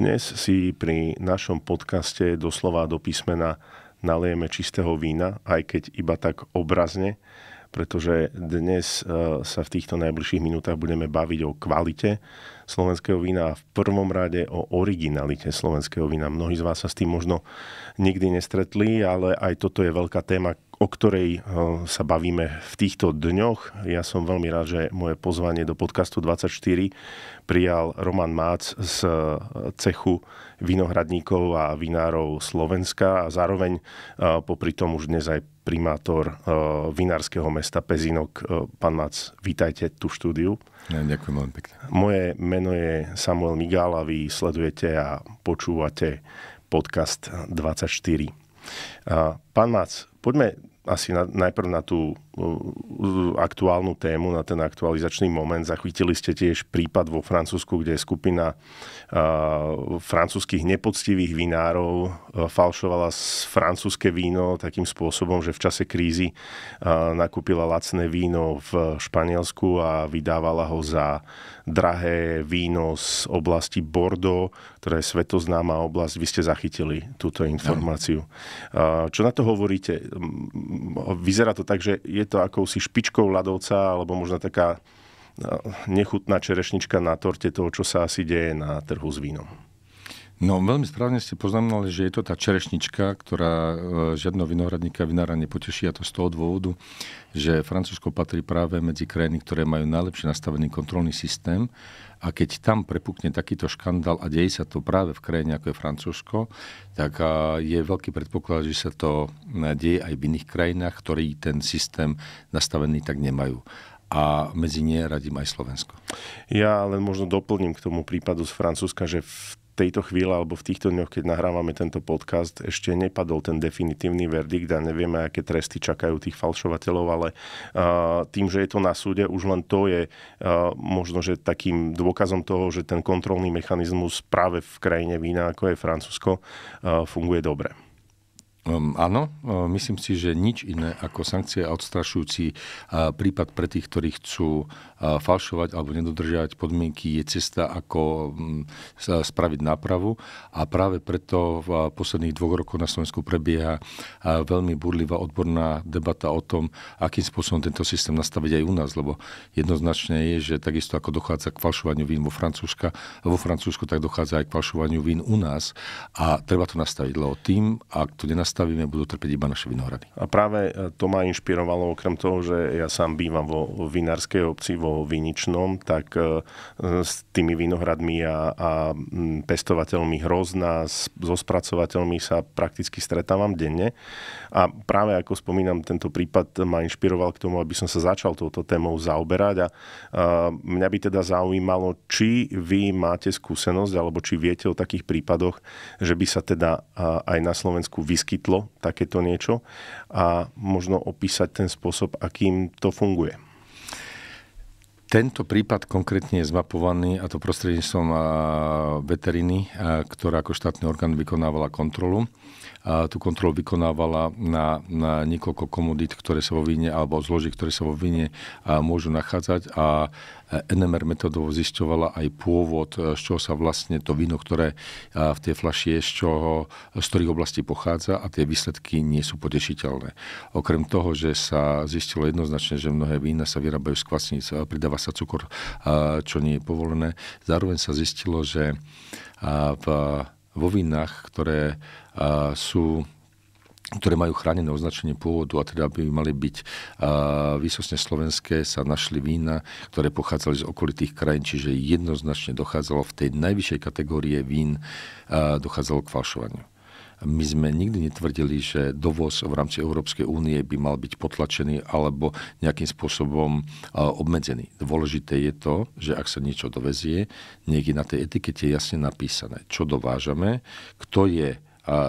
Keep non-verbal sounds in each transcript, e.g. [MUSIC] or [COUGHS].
Dnes si pri našom podcaste doslova do písmena nalieme čistého vína, aj keď iba tak obrazne, pretože dnes eh, sa v týchto najbližších minútach budeme baviť o kvalite slovenského vína a v prvom rade o originalite slovenského vína. Mnohí z vás sa s tým možno nikdy nestretli, ale aj toto je veľká téma, o ktorej eh, sa bavíme v týchto dňoch. Ja som veľmi rád, že moje pozvanie do podcastu 24 prijal Roman Mác z eh, cechu vinohradníkov a vinárov Slovenska a zároveň popri tom už dnes aj primátor eh, vinárskeho mesta Pezinok. Eh, pán Mac, vítajte tu štúdiu. Ja, ďakujem veľmi pekne. Moje meno je Samuel Migál a vy sledujete a počúvate podcast 24. Eh, pán Mac, poďme asi na, najprv na tú E, aktuálnu tému, na ten aktualizačný moment. Zachytili ste tiež prípad vo Francúzsku, kde skupina e, francúzskych nepoctivých vinárov e, falšovala francúzske víno takým spôsobom, že v čase krízy nakúpila lacné víno v Španielsku a vydávala ho za drahé víno z oblasti Bordeaux, ktorá je svetoznáma oblasť. Vy ste zachytili túto informáciu. Čo na to hovoríte? Vyzerá to tak, že je to akousi špičkou ľadovca, alebo možno taká no, nechutná čerešnička na torte toho, čo sa asi deje na trhu s vínom. No, veľmi správne ste poznamenali, že je to tá čerešnička, ktorá e, žiadno vinohradníka vinára nepoteší a to z toho dôvodu, že Francúzsko patrí práve medzi krajiny, ktoré majú najlepšie nastavený kontrolný systém a keď tam prepukne takýto škandál a deje sa to práve v krajine ako je Francúzsko, tak e, je veľký predpoklad, že sa to e, deje aj v iných krajinách, ktorí ten systém nastavený tak nemajú a medzi nie radím aj Slovensko. Ja len možno doplním k tomu prípadu z Francúzska, že v tejto chvíle alebo v týchto dňoch, keď nahrávame tento podcast, ešte nepadol ten definitívny verdikt a nevieme, aké tresty čakajú tých falšovateľov, ale tým, že je to na súde, už len to je možno, že takým dôkazom toho, že ten kontrolný mechanizmus práve v krajine vína, ako je Francúzsko, funguje dobre. Um, áno, ehm, myslím si, že nič iné ako sankcie a odstrašujúci prípad pre tých, ktorí chcú falšovať alebo nedodržiavať podmienky, je cesta, ako mm, sa spraviť nápravu. A práve preto v posledných dvoch rokoch na Slovensku prebieha veľmi burlivá odborná debata o tom, akým spôsobom tento systém nastaviť aj u nás, lebo jednoznačne je, že takisto ako dochádza k falšovaniu vín vo, Francúzska, vo Francúzsku, tak dochádza aj k falšovaniu vín u nás. A treba to nastaviť, lebo tým, ak to nenastaviť, zastavíme, budú trpieť iba naše vinohrady. A práve e, to ma inšpirovalo, okrem toho, že ja sám bývam vo vinárskej obci, vo Viničnom, tak e, s tými vinohradmi a, a pestovateľmi hrozná, so spracovateľmi sa prakticky stretávam denne. A práve ako spomínam, tento prípad ma inšpiroval k tomu, aby som sa začal touto témou zaoberať. A, a e, mňa by teda zaujímalo, či vy máte skúsenosť, alebo či viete o takých prípadoch, že by sa teda aj na Slovensku vyskytovali chytlo takéto niečo a možno opísať ten spôsob, akým to funguje. Tento prípad konkrétne je zmapovaný a to prostredníctvom veteriny, ktorá ako štátny orgán vykonávala kontrolu. A tú kontrolu vykonávala na, na niekoľko komodít, ktoré sa vo víne, alebo zloží, ktoré sa vo víne môžu nachádzať a NMR metodou zisťovala aj pôvod, e, z čoho sa vlastne to víno, ktoré e, v tej flaši je, z, čoho, z ktorých oblastí pochádza a tie výsledky nie sú potešiteľné. Okrem toho, že sa zistilo jednoznačne, že mnohé vína sa vyrábajú z kvasníc, e, pridáva sa cukor, čo nie je povolené, zároveň sa zistilo, že v, vo vínach, ktoré sú ktoré majú chránené označenie pôvodu a teda by mali byť a, výsostne slovenské, sa našli vína, ktoré pochádzali z okolitých krajín, čiže jednoznačne dochádzalo v tej najvyššej kategórie vín, a, dochádzalo k falšovaniu. My sme nikdy netvrdili, že dovoz v rámci Európskej únie by mal byť potlačený alebo nejakým spôsobom obmedzený. Dôležité je to, že ak sa niečo dovezie, niekde na tej etikete je jasne napísané, čo dovážame, kto je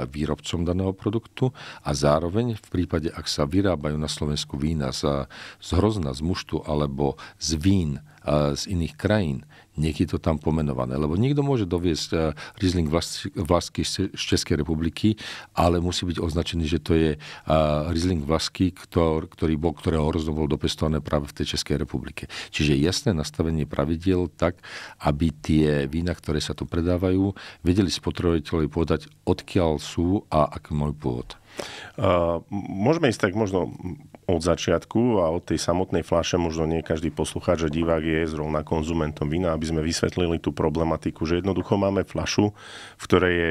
výrobcom daného produktu a zároveň v prípade, ak sa vyrábajú na Slovensku vína z, hrozna, z muštu alebo z vín z iných krajín, nech je to tam pomenované. Lebo niekto môže doviesť e, Riesling vlasky z Českej republiky, ale musí byť označený, že to je e, Riesling vlasky, ktorý bol, ktorého hrozno bol dopestované práve v tej Českej republike. Čiže jasné nastavenie pravidiel tak, aby tie vína, ktoré sa tu predávajú, vedeli spotrebovateľovi povedať, odkiaľ sú a aký môj pôvod. Môžeme ísť tak možno od začiatku a od tej samotnej fľaše možno nie každý poslucháč že divák je zrovna konzumentom vína, aby sme vysvetlili tú problematiku, že jednoducho máme fľašu, v ktorej je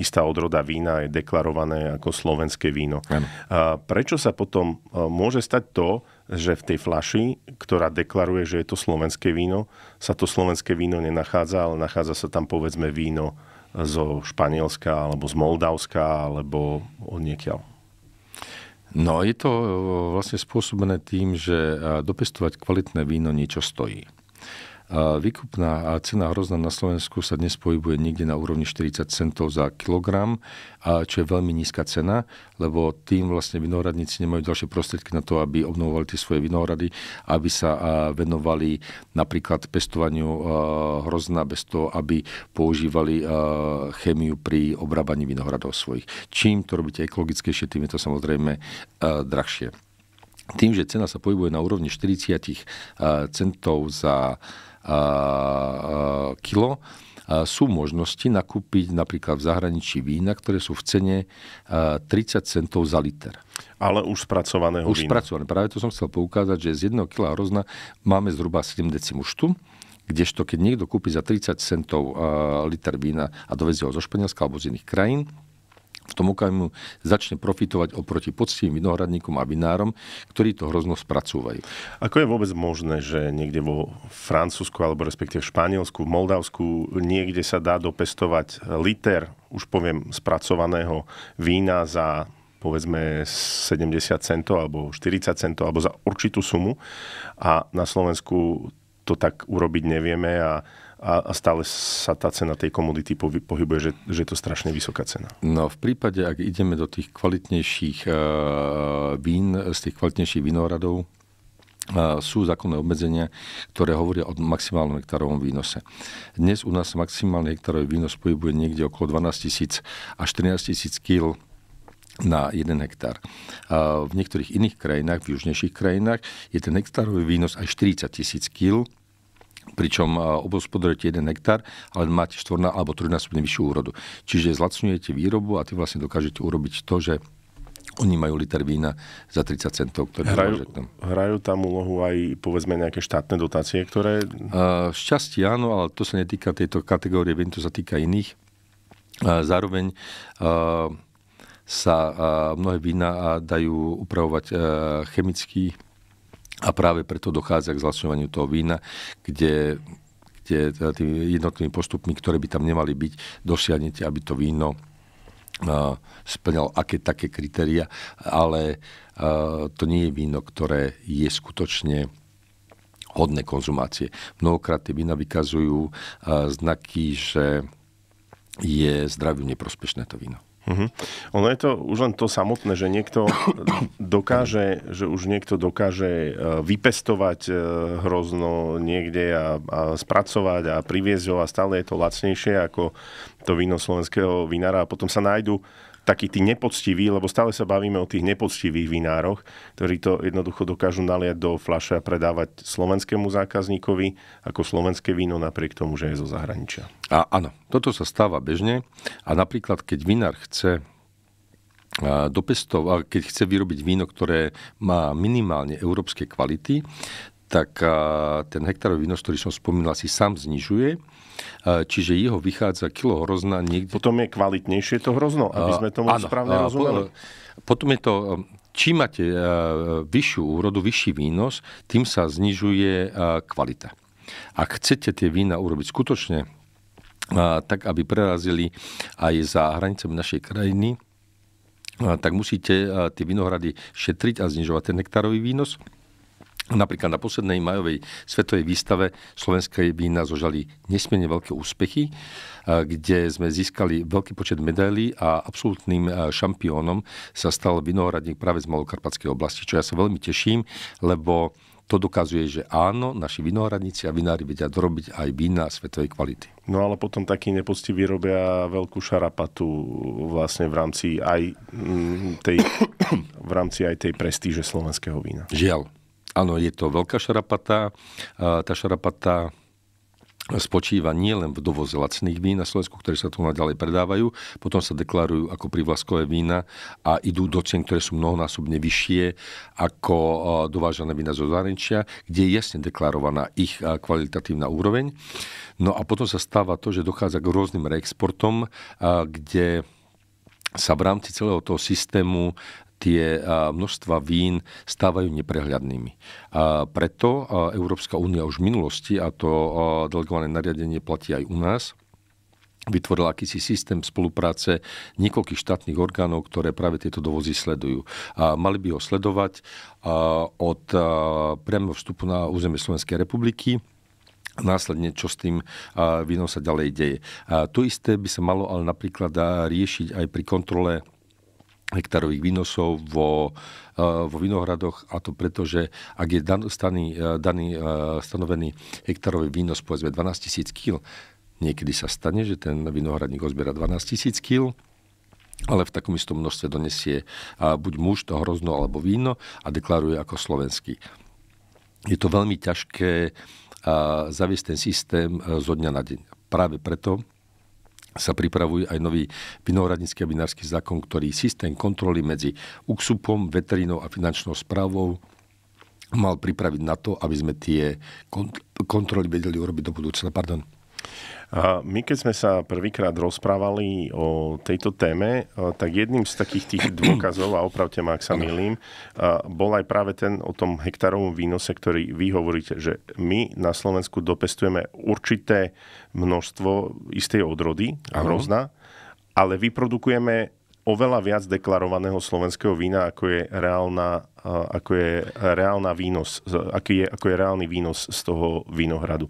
istá odroda vína, je deklarované ako slovenské víno. A prečo sa potom e, môže stať to, že v tej flaši, ktorá deklaruje, že je to slovenské víno, sa to slovenské víno nenachádza, ale nachádza sa tam povedzme víno zo Španielska, alebo z Moldavska, alebo od niekiaľ? No, je to e, vlastne spôsobené tým, že e, dopestovať kvalitné víno niečo stojí. Výkupná cena hrozna na Slovensku sa dnes pohybuje niekde na úrovni 40 centov za kilogram, čo je veľmi nízka cena, lebo tým vlastne vinohradníci nemajú ďalšie prostriedky na to, aby obnovovali tie svoje vinohrady, aby sa venovali napríklad pestovaniu hrozna bez toho, aby používali chemiu pri obrábaní vinohradov svojich. Čím to robíte ekologickejšie, tým je to samozrejme drahšie. Tým, že cena sa pohybuje na úrovni 40 centov za kilo, sú možnosti nakúpiť napríklad v zahraničí vína, ktoré sú v cene 30 centov za liter. Ale už spracovaného už vína. Už spracované. Práve to som chcel poukázať, že z 1 kg hrozna máme zhruba 7 decimuštu, kdežto keď niekto kúpi za 30 centov liter vína a dovezie ho zo Španielska alebo z iných krajín, v tom okamihu začne profitovať oproti poctivým vinohradníkom a vinárom, ktorí to hrozno spracúvajú. Ako je vôbec možné, že niekde vo Francúzsku alebo respektíve v Španielsku, v Moldavsku niekde sa dá dopestovať liter, už poviem, spracovaného vína za povedzme 70 centov alebo 40 centov alebo za určitú sumu a na Slovensku to tak urobiť nevieme a a, a stále sa tá cena tej komodity pohybuje, že, že je to strašne vysoká cena. No v prípade, ak ideme do tých kvalitnejších eh, vín, z tých kvalitnejších vinohradov, eh, sú zákonné obmedzenia, ktoré hovoria o maximálnom hektárovom výnose. Dnes u nás maximálny hektárový výnos pohybuje niekde okolo 12 tisíc až 13 tisíc kg na 1 hektár. V niektorých iných krajinách, v južnejších krajinách, je ten hektárový výnos až 40 tisíc kg pričom obospodarujete jeden hektár, ale máte štvorná alebo trojnásobne vyššiu úrodu. Čiže zlacňujete výrobu a ty vlastne dokážete urobiť to, že oni majú liter vína za 30 centov, ktoré hrajú, tam. hrajú tam úlohu aj povedzme nejaké štátne dotácie, ktoré... Uh, šťastie áno, ale to sa netýka tejto kategórie vín, to sa týka iných. Uh, zároveň uh, sa uh, mnohé vína dajú upravovať uh, e, chemicky, a práve preto dochádza k zlačňovaniu toho vína, kde, kde teda tými jednotnými postupmi, ktoré by tam nemali byť, dosiahnete, aby to víno splňalo aké také kritéria, ale to nie je víno, ktoré je skutočne hodné konzumácie. Mnohokrát tie vína vykazujú znaky, že je zdraviu neprospešné to víno. Mm-hmm. Ono je to už len to samotné, že niekto [COUGHS] dokáže, že už niekto dokáže e, vypestovať e, hrozno niekde a, a spracovať a priviezť ho a stále je to lacnejšie ako to víno slovenského vinára a potom sa nájdu takí tí nepoctiví, lebo stále sa bavíme o tých nepoctivých vinároch, ktorí to jednoducho dokážu naliať do fľaše a predávať slovenskému zákazníkovi ako slovenské víno napriek tomu, že je zo zahraničia. A áno, toto sa stáva bežne a napríklad keď vinár chce dopestovať, keď chce vyrobiť víno, ktoré má minimálne európske kvality, tak ten hektárový výnos, ktorý som spomínal, si sám znižuje čiže jeho vychádza kilo hrozna niekde... Potom je kvalitnejšie to hrozno, aby sme tomu áno, správne rozumeli. Potom je to, um, čím máte e, vyššiu úrodu, vyšší výnos, tým sa znižuje e, kvalita. Ak chcete tie vína urobiť skutočne e, tak, aby prerazili aj za hranicami našej krajiny, tak musíte tie vinohrady šetriť a znižovať ten nektárový výnos Napríklad na poslednej majovej svetovej výstave slovenskej vína zožali nesmierne veľké úspechy, kde sme získali veľký počet medailí a absolútnym šampiónom sa stal vinohradník práve z Malokarpatskej oblasti, čo ja sa veľmi teším, lebo to dokazuje, že áno, naši vinohradníci a vinári vedia dorobiť aj vína svetovej kvality. No ale potom takí nepoctiví vyrobia veľkú šarapatu vlastne v rámci aj mm, tej, v rámci aj tej prestíže slovenského vína. Žiaľ. Áno, je to veľká šarapata. Tá šarapata spočíva nielen v dovoze lacných vín na Slovensku, ktoré sa tu naďalej predávajú, potom sa deklarujú ako privlaskové vína a idú do cien, ktoré sú mnohonásobne vyššie ako dovážané vína zo zahraničia, kde je jasne deklarovaná ich kvalitatívna úroveň. No a potom sa stáva to, že dochádza k rôznym reexportom, kde sa v rámci celého toho systému tie množstva vín stávajú neprehľadnými. A preto Európska únia už v minulosti, a to delegované nariadenie platí aj u nás, vytvorila akýsi systém spolupráce niekoľkých štátnych orgánov, ktoré práve tieto dovozy sledujú. A mali by ho sledovať od priamého vstupu na územie Slovenskej republiky následne, čo s tým vínom sa ďalej deje. To isté by sa malo ale napríklad riešiť aj pri kontrole hektárových výnosov vo, e, vo vinohradoch a to preto, že ak je dan, staný, e, daný e, stanovený hektárový výnos povedzme 12 tisíc kg, niekedy sa stane, že ten vinohradník ozbiera 12 tisíc kg, ale v takom istom množstve donesie buď muž to hrozno alebo víno a deklaruje ako slovenský. Je to veľmi ťažké zaviesť ten systém zo dňa na deň. Práve preto sa pripravuje aj nový vinohradnícky a vinársky zákon, ktorý systém kontroly medzi UKSUPom, veterínou a finančnou správou mal pripraviť na to, aby sme tie kontroly vedeli urobiť do budúcna. Pardon. A my keď sme sa prvýkrát rozprávali o tejto téme, tak jedným z takých tých [CLEARS THROAT] dôkazov, a opravte ma, ak sa milím, bol aj práve ten o tom hektárovom výnose, ktorý vy hovoríte, že my na Slovensku dopestujeme určité množstvo istej odrody, hrozna, ale vyprodukujeme oveľa viac deklarovaného slovenského vína, ako je reálna, ako je reálna výnos, ako je, ako je reálny výnos z toho vinohradu.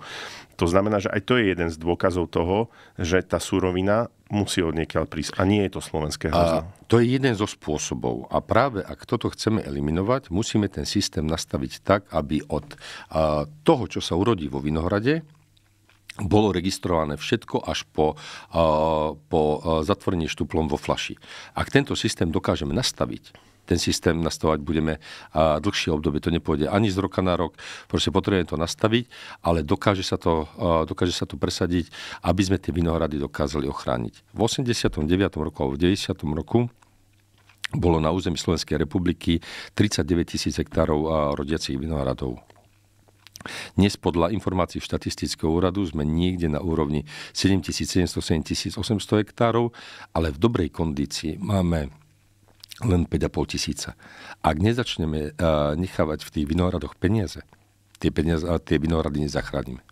To znamená, že aj to je jeden z dôkazov toho, že tá surovina musí od niekiaľ prísť. A nie je to slovenské hrozno. To je jeden zo spôsobov. A práve ak toto chceme eliminovať, musíme ten systém nastaviť tak, aby od toho, čo sa urodí vo vinohrade, bolo registrované všetko až po, po zatvorení štuplom vo flaši. Ak tento systém dokážeme nastaviť, ten systém nastavovať budeme dlhšie obdobie. To nepôjde ani z roka na rok. Proste potrebujeme to nastaviť, ale dokáže sa to, dokáže sa to presadiť, aby sme tie vinohrady dokázali ochrániť. V 89. roku alebo v 90. roku bolo na území Slovenskej republiky 39 tisíc hektárov rodiacich vinohradov. Dnes podľa informácií štatistického úradu sme niekde na úrovni 7700-7800 hektárov, ale v dobrej kondícii máme len 5,5 tisíca. Ak nezačneme eh, nechávať v tých vinohradoch peniaze, tie, peniaze, eh, tie vinohrady nezachránime.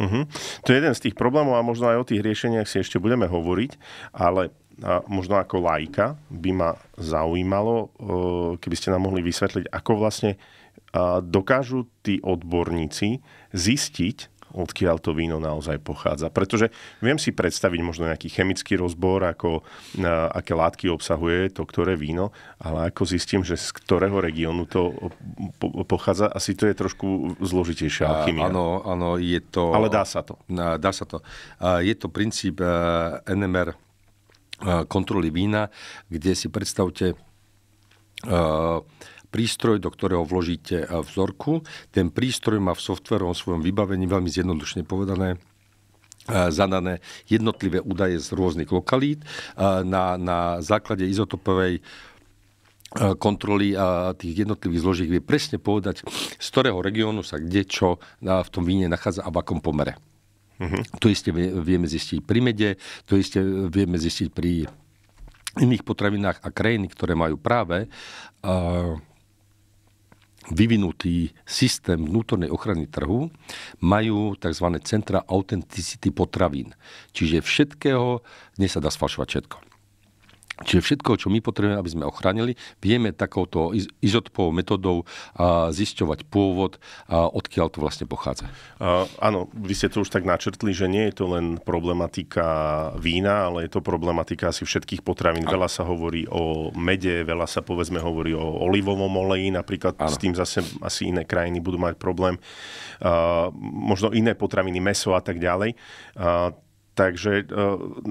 Uh-huh. To je jeden z tých problémov a možno aj o tých riešeniach si ešte budeme hovoriť, ale a možno ako lajka by ma zaujímalo, eh, keby ste nám mohli vysvetliť, ako vlastne dokážu tí odborníci zistiť, odkiaľ to víno naozaj pochádza. Pretože viem si predstaviť možno nejaký chemický rozbor, ako, na, aké látky obsahuje to, ktoré víno, ale ako zistím, že z ktorého regiónu to po, pochádza, asi to je trošku zložitejšia alchymia. Áno, áno, je to... Ale dá sa to. Dá sa to. Je to princíp e, NMR e, kontroly vína, kde si predstavte e, prístroj, do ktorého vložíte e, vzorku. Ten prístroj má v softverovom svojom vybavení veľmi zjednodušne povedané e, zadané jednotlivé údaje z rôznych lokalít e, na, na základe izotopovej kontroly a tých jednotlivých zložiek vie presne povedať, z ktorého regiónu sa kde čo v tom víne nachádza a v akom pomere. Mm-hmm. To isté vieme zistiť pri mede, to isté vieme zistiť pri iných potravinách a krajiny, ktoré majú práve uh, vyvinutý systém vnútornej ochrany trhu, majú tzv. centra autenticity potravín. Čiže všetkého, dnes sa dá sfalšovať všetko. Čiže všetko, čo my potrebujeme, aby sme ochránili, vieme takouto izotpovou metodou zisťovať pôvod, odkiaľ to vlastne pochádza. Uh, áno, vy ste to už tak načrtli, že nie je to len problematika vína, ale je to problematika asi všetkých potravín. Veľa sa hovorí o mede, veľa sa povedzme hovorí o olivovom oleji, napríklad s tým zase asi iné krajiny budú mať problém. Uh, možno iné potraviny, meso a tak ďalej. Uh, Takže e,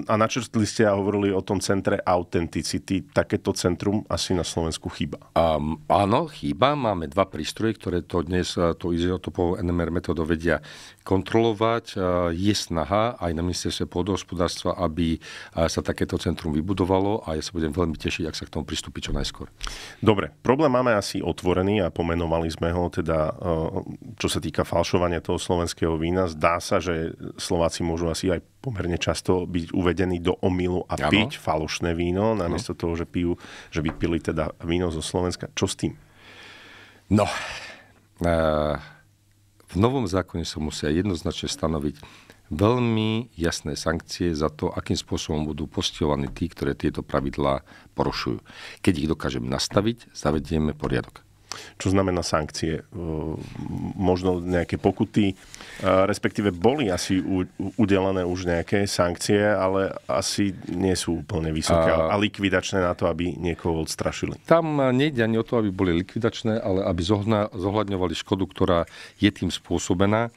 a načrtli ste a hovorili o tom centre autenticity. Takéto centrum asi na Slovensku chýba. Um, áno, chýba. Máme dva prístroje, ktoré to dnes e, to izotopovou NMR metodou vedia kontrolovať. E, je snaha aj na ministerstve pôdohospodárstva, aby sa takéto centrum vybudovalo a ja sa budem veľmi tešiť, ak sa k tomu pristúpi čo najskôr. Dobre, problém máme asi otvorený a pomenovali sme ho, teda čo sa týka falšovania toho slovenského vína. Zdá sa, že Slováci môžu asi aj pomerne často byť uvedení do omylu a ano. piť falošné víno, namiesto ano. toho, že pijú, že by pili teda víno zo Slovenska. Čo s tým? No, e, v novom zákone sa musia jednoznačne stanoviť veľmi jasné sankcie za to, akým spôsobom budú postihovaní tí, ktoré tieto pravidlá porušujú. Keď ich dokážeme nastaviť, zavedieme poriadok. Čo znamená sankcie? Ehm, možno nejaké pokuty, ehm, respektíve boli asi udelené už nejaké sankcie, ale asi nie sú úplne vysoké a, a likvidačné na to, aby niekoho odstrašili. Tam nejde ani o to, aby boli likvidačné, ale aby zohľadňovali škodu, ktorá je tým spôsobená.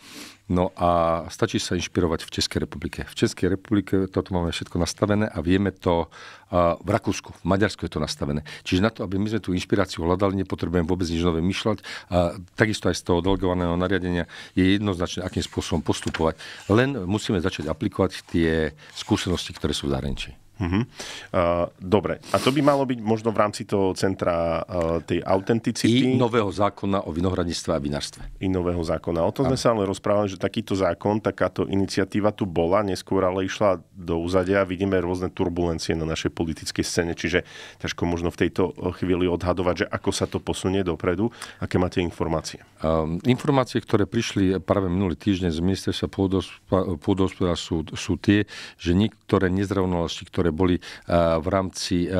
No a stačí sa inšpirovať v Českej republike. V Českej republike toto máme všetko nastavené a vieme to v Rakúsku, v Maďarsku je to nastavené. Čiže na to, aby my sme tú inšpiráciu hľadali, nepotrebujeme vôbec nič nové myšľať. A takisto aj z toho delegovaného nariadenia je jednoznačné, akým spôsobom postupovať. Len musíme začať aplikovať tie skúsenosti, ktoré sú v zahraničí. Uh-huh. Uh, dobre, a to by malo byť možno v rámci toho centra uh, tej autenticity. I nového zákona o vinohradníctve a vinárstve. I nového zákona. O tom sme sa ale rozprávali, že takýto zákon, takáto iniciatíva tu bola, neskôr ale išla do úzadia a vidíme rôzne turbulencie na našej politickej scéne, čiže ťažko možno v tejto eh, chvíli odhadovať, že ako sa to posunie dopredu. Aké máte informácie? Um, informácie, ktoré prišli práve minulý týždeň z ministerstva pôdospodárstva sú, sú tie, že niektoré nezrovnalosti, ktoré ktoré boli v rámci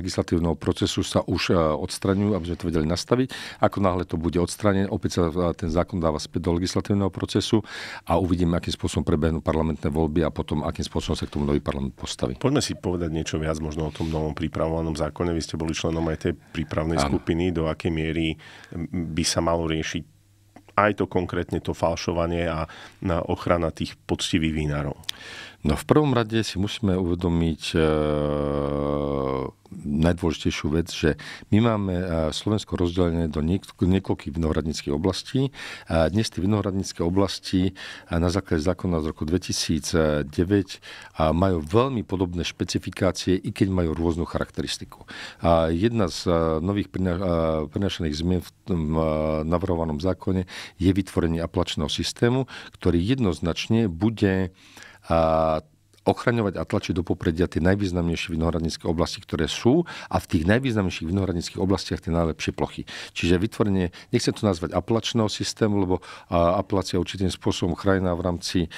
legislatívneho procesu, sa už odstraňujú, aby sme to vedeli nastaviť. Ako náhle to bude odstranené, opäť sa ten zákon dáva späť do legislatívneho procesu a uvidíme, akým spôsobom prebehnú parlamentné voľby a potom, akým spôsobom sa k tomu nový parlament postaví. Poďme si povedať niečo viac možno o tom novom pripravovanom zákone. Vy ste boli členom aj tej prípravnej skupiny. Do akej miery by sa malo riešiť aj to konkrétne to falšovanie a ochrana tých poctivých vinárov? No v prvom rade si musíme uvedomiť e, najdôležitejšiu vec, že my máme eh, Slovensko rozdelené do niek- niekoľkých vinohradníckých oblastí. A dnes tie vinohradnícke oblasti eh, na základe zákona z roku 2009 majú veľmi podobné špecifikácie, i keď majú rôznu charakteristiku. A jedna z nových prina- zmien v tom navrhovanom zákone je vytvorenie aplačného systému, ktorý jednoznačne bude a ochraňovať a tlačiť do popredia tie najvýznamnejšie vinohradnícke oblasti, ktoré sú a v tých najvýznamnejších vinohradníckých oblastiach tie najlepšie plochy. Čiže vytvorenie, nechcem to nazvať aplačného systému, lebo aplácia určitým spôsobom krajina v rámci e,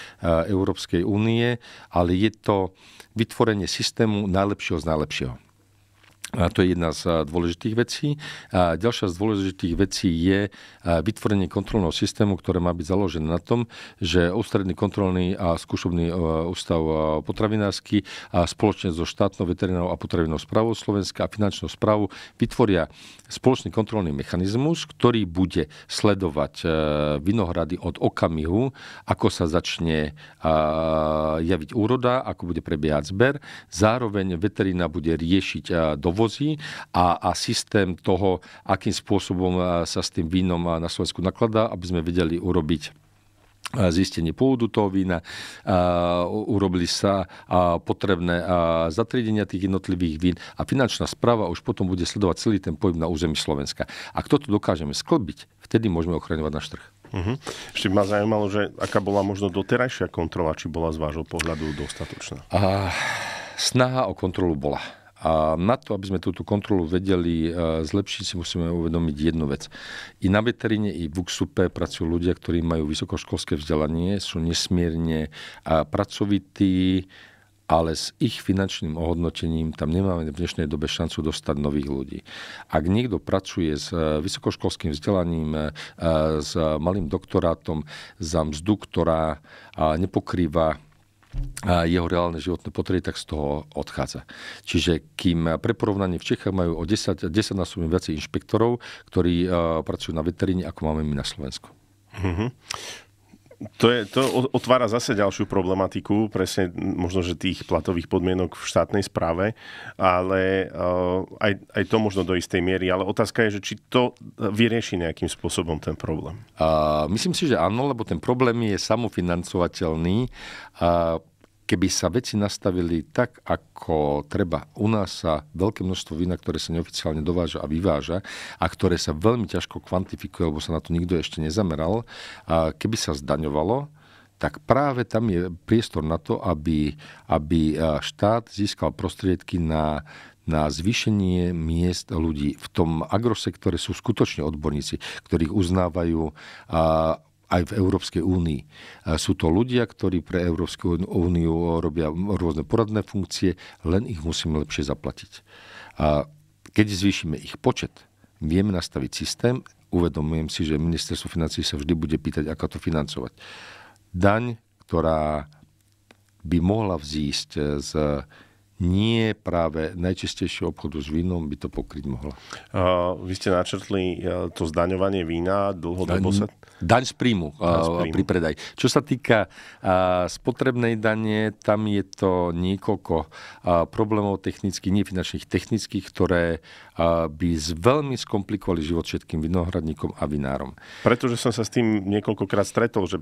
Európskej únie, ale je to vytvorenie systému najlepšieho z najlepšieho. A to je jedna z eh, dôležitých vecí. A ďalšia z dôležitých vecí je eh, vytvorenie kontrolného systému, ktoré má byť založené na tom, že ústredný kontrolný a skúšobný eh, ústav potravinársky a spoločne so štátnou veterinárnou a potravinou správou Slovenska a finančnou správou vytvoria spoločný kontrolný mechanizmus, ktorý bude sledovať vinohrady od okamihu, ako sa začne javiť úroda, ako bude prebiehať zber. Zároveň veterina bude riešiť dovolenie dovozí a, a systém toho, akým spôsobom e, sa s tým vínom e, na Slovensku nakladá, aby sme vedeli urobiť e, zistenie pôvodu toho vína, urobili sa potrebné zatriedenia tých jednotlivých vín a finančná správa už potom bude sledovať celý ten pohyb na území Slovenska. A kto to dokážeme sklbiť, vtedy môžeme ochraňovať náš trh. Uh-huh. Ešte ma zaujímalo, že aká bola možno doterajšia kontrola, či bola z vášho pohľadu dostatočná? A, snaha o kontrolu bola a na to, aby sme túto kontrolu vedeli e, zlepšiť, si musíme uvedomiť jednu vec. I na veterine, i v UXUPE pracujú ľudia, ktorí majú vysokoškolské vzdelanie, sú nesmierne e, pracovití, ale s ich finančným ohodnotením tam nemáme v dnešnej dobe šancu dostať nových ľudí. Ak niekto pracuje s e, vysokoškolským vzdelaním, s malým doktorátom za mzdu, ktorá nepokrýva a jeho reálne životné potreby, tak z toho odchádza. Čiže kým pre porovnanie v Čechách majú o 10, 10 násobne viacej inšpektorov, ktorí uh, pracujú na veteríne, ako máme my na Slovensku. Mm-hmm. To, je, to otvára zase ďalšiu problematiku, presne možno, že tých platových podmienok v štátnej správe, ale uh, aj, aj to možno do istej miery. Ale otázka je, že či to vyrieši nejakým spôsobom ten problém. Uh, myslím si, že áno, lebo ten problém je samofinancovateľný. Uh, keby sa veci nastavili tak, ako treba. U nás sa veľké množstvo vína, ktoré sa neoficiálne dováža a vyváža a ktoré sa veľmi ťažko kvantifikuje, lebo sa na to nikto ešte nezameral, keby sa zdaňovalo, tak práve tam je priestor na to, aby, aby e, štát získal prostriedky na na zvýšenie miest ľudí. V tom agrosektore sú skutočne odborníci, ktorých uznávajú a aj v Európskej únii. Sú to ľudia, ktorí pre Európsku úniu robia rôzne poradné funkcie, len ich musíme lepšie zaplatiť. A keď zvýšime ich počet, vieme nastaviť systém, uvedomujem si, že ministerstvo financí sa vždy bude pýtať, ako to financovať. Daň, ktorá by mohla vzísť z nie práve najčistejšieho obchodu s vínom by to pokryť mohla. Uh, vy ste načrtli uh, to zdaňovanie vína dlhodobo sa... Daň z príjmu, uh, z príjmu. pri predaj. Čo sa týka uh, spotrebnej dane, tam je to niekoľko uh, problémov technických, nefinančných, technických, ktoré uh, by veľmi skomplikovali život všetkým vinohradníkom a vinárom. Pretože som sa s tým niekoľkokrát stretol, že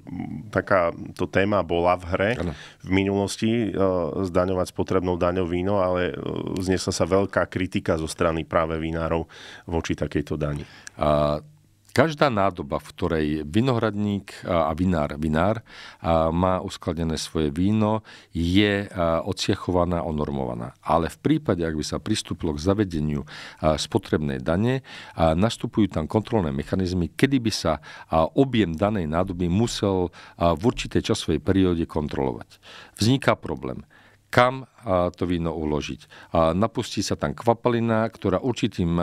takáto téma bola v hre ano. v minulosti, uh, zdaňovať spotrebnou daňou víno, ale e, znesla sa veľká kritika zo strany práve vinárov voči takejto dani. A Každá nádoba, v ktorej vinohradník a vinár, vinár a má uskladené svoje víno, je odsiechovaná, onormovaná. Ale v prípade, ak by sa pristúpilo k zavedeniu spotrebnej dane, nastupujú tam kontrolné mechanizmy, kedy by sa objem danej nádoby musel v určitej časovej perióde kontrolovať. Vzniká problém kam to víno uložiť. Napustí sa tam kvapalina, ktorá určitým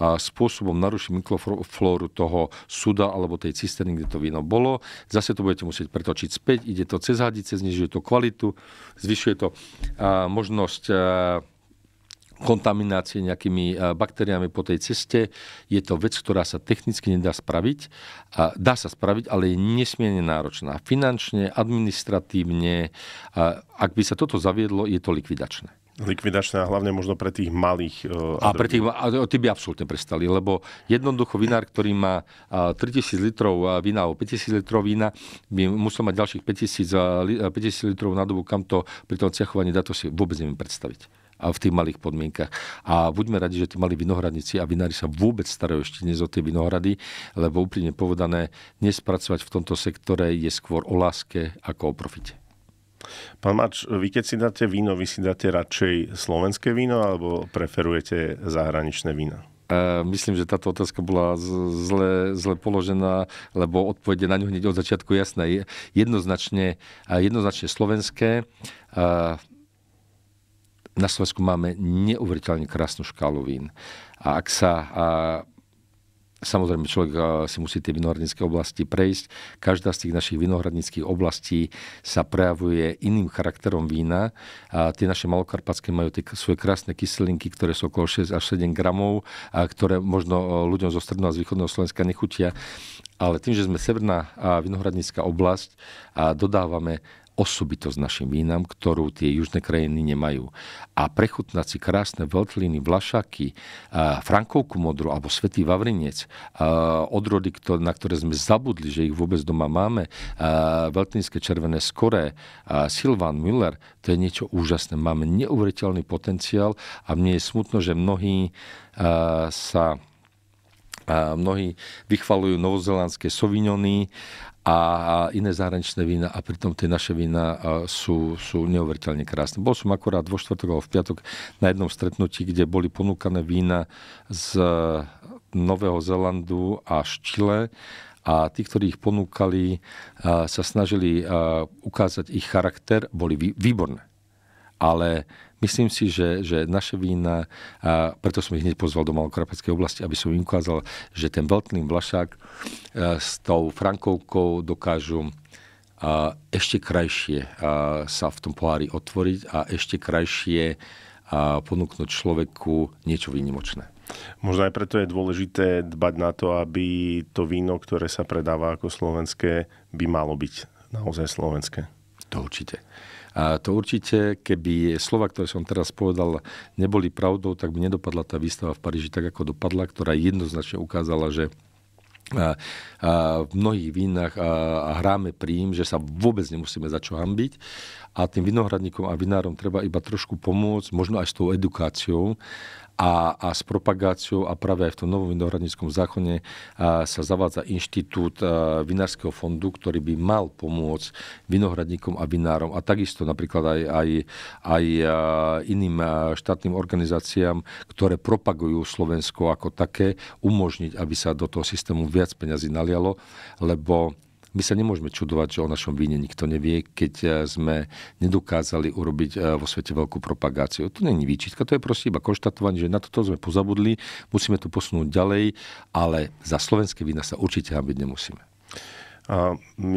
spôsobom naruší mikroflóru toho suda alebo tej cisterny, kde to víno bolo. Zase to budete musieť pretočiť späť, ide to cez hadice, znižuje to kvalitu, zvyšuje to možnosť kontaminácie nejakými eh, baktériami po tej ceste. Je to vec, ktorá sa technicky nedá spraviť. A dá sa spraviť, ale je nesmierne náročná. Finančne, administratívne. A ak by sa toto zaviedlo, je to likvidačné likvidačné a hlavne možno pre tých malých. Uh, a pre tých, a tí by absolútne prestali, lebo jednoducho vinár, ktorý má 3000 eh, litrov vína alebo 5000 litrov vína, by musel mať ďalších 5000, 5000 litrov na dobu, kam to pri tom cechovaní dá, to si vôbec neviem predstaviť. A v tých malých podmienkach. A buďme radi, že tí mali vinohradníci a vinári sa vôbec starajú ešte dnes o tie vinohrady, lebo úplne povedané, nespracovať v tomto sektore je skôr o láske ako o profite. Pán Mač, vy keď si dáte víno, vy si dáte radšej slovenské víno alebo preferujete zahraničné vína? E, myslím, že táto otázka bola zle, zle položená, lebo odpovede na ňu hneď od začiatku jasné Je jednoznačne, jednoznačne slovenské. E, na Slovensku máme neuveriteľne krásnu škálu vín. A ak sa a, Samozrejme, človek si musí tie vinohradnícke oblasti prejsť. Každá z tých našich vinohradníckých oblastí sa prejavuje iným charakterom vína. A tie naše malokarpatské majú tie svoje krásne kyselinky, ktoré sú okolo 6 až 7 gramov, a ktoré možno e, ľuďom zo stredného a z východného Slovenska nechutia. Ale tým, že sme severná vinohradnícka oblasť a dodávame osobitosť našim vínam, ktorú tie južné krajiny nemajú. A prechutnať si krásne veltliny, vlašaky, frankovku modru alebo svetý vavrinec, odrody, na ktoré sme zabudli, že ich vôbec doma máme, veltlinské červené skoré, Silvan Müller, to je niečo úžasné. Máme neuveriteľný potenciál a mne je smutno, že mnohí sa a mnohí vychvalujú novozelandské sovignony a iné zahraničné vína a pritom tie naše vína sú, sú neuveriteľne krásne. Bol som akurát vo štvrtok alebo v piatok na jednom stretnutí, kde boli ponúkané vína z e, Nového Zelandu a Štile a tí, ktorí ich ponúkali, e, sa snažili e, ukázať ich charakter, boli výborné. Ale Myslím si, že, že naše vína, a preto som ich hneď pozval do Malokorapeckej oblasti, aby som im ukázal, že ten veľký vlašák e, s tou frankovkou dokážu a ešte krajšie sa v tom pohári otvoriť a ešte krajšie a ponúknuť človeku niečo výnimočné. Možno aj preto je dôležité dbať na to, aby to víno, ktoré sa predáva ako slovenské, by malo byť naozaj slovenské. To určite. A to určite, keby slova, ktoré som teraz povedal, neboli pravdou, tak by nedopadla tá výstava v Paríži tak, ako dopadla, ktorá jednoznačne ukázala, že a, a v mnohých vínach a, a hráme príjm, že sa vôbec nemusíme za čo hambiť a tým vinohradníkom a vinárom treba iba trošku pomôcť, možno aj s tou edukáciou a, a s propagáciou a práve aj v tom novom vinohradníckom zákone a, sa zavádza inštitút a, vinárskeho fondu, ktorý by mal pomôcť vinohradníkom a vinárom a takisto napríklad aj, aj, aj a, iným štátnym organizáciám, ktoré propagujú Slovensko ako také, umožniť, aby sa do toho systému viac peňazí nalialo, lebo my sa nemôžeme čudovať, že o našom víne nikto nevie, keď eh, sme nedokázali urobiť eh, vo svete veľkú propagáciu. To není výčitka, to je proste iba konštatovanie, že na toto sme pozabudli, musíme to posunúť ďalej, ale za slovenské vína sa určite hábiť nemusíme.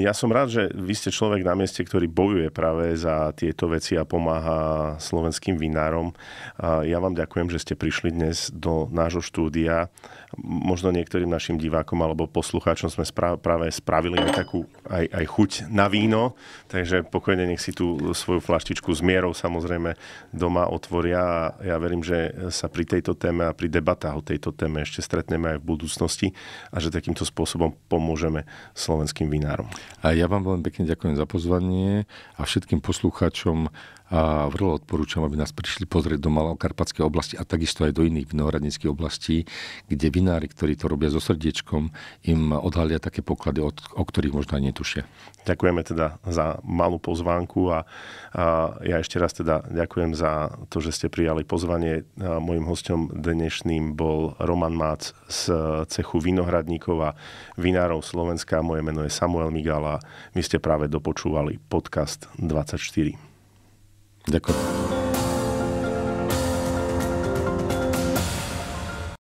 Ja som rád, že vy ste človek na mieste, ktorý bojuje práve za tieto veci a pomáha slovenským vinárom. Ja vám ďakujem, že ste prišli dnes do nášho štúdia možno niektorým našim divákom alebo poslucháčom sme spra- práve spravili aj takú aj, aj chuť na víno, takže pokojne nech si tú svoju flaštičku s mierou samozrejme doma otvoria a ja verím, že sa pri tejto téme a pri debatách o tejto téme ešte stretneme aj v budúcnosti a že takýmto spôsobom pomôžeme slovenským vinárom. A ja vám veľmi pekne ďakujem za pozvanie a všetkým poslucháčom a vrlo odporúčam, aby nás prišli pozrieť do Malokarpatskej oblasti a takisto aj do iných vinohradníckých oblastí, kde vinári, ktorí to robia so srdiečkom, im odhalia také poklady, o ktorých možno aj netušia. Ďakujeme teda za malú pozvánku a, a ja ešte raz teda ďakujem za to, že ste prijali pozvanie. A mojim hostom dnešným bol Roman Mác z cechu vinohradníkov a vinárov Slovenska. Moje meno je Samuel Migala. My vy ste práve dopočúvali podcast 24. Ďakujem.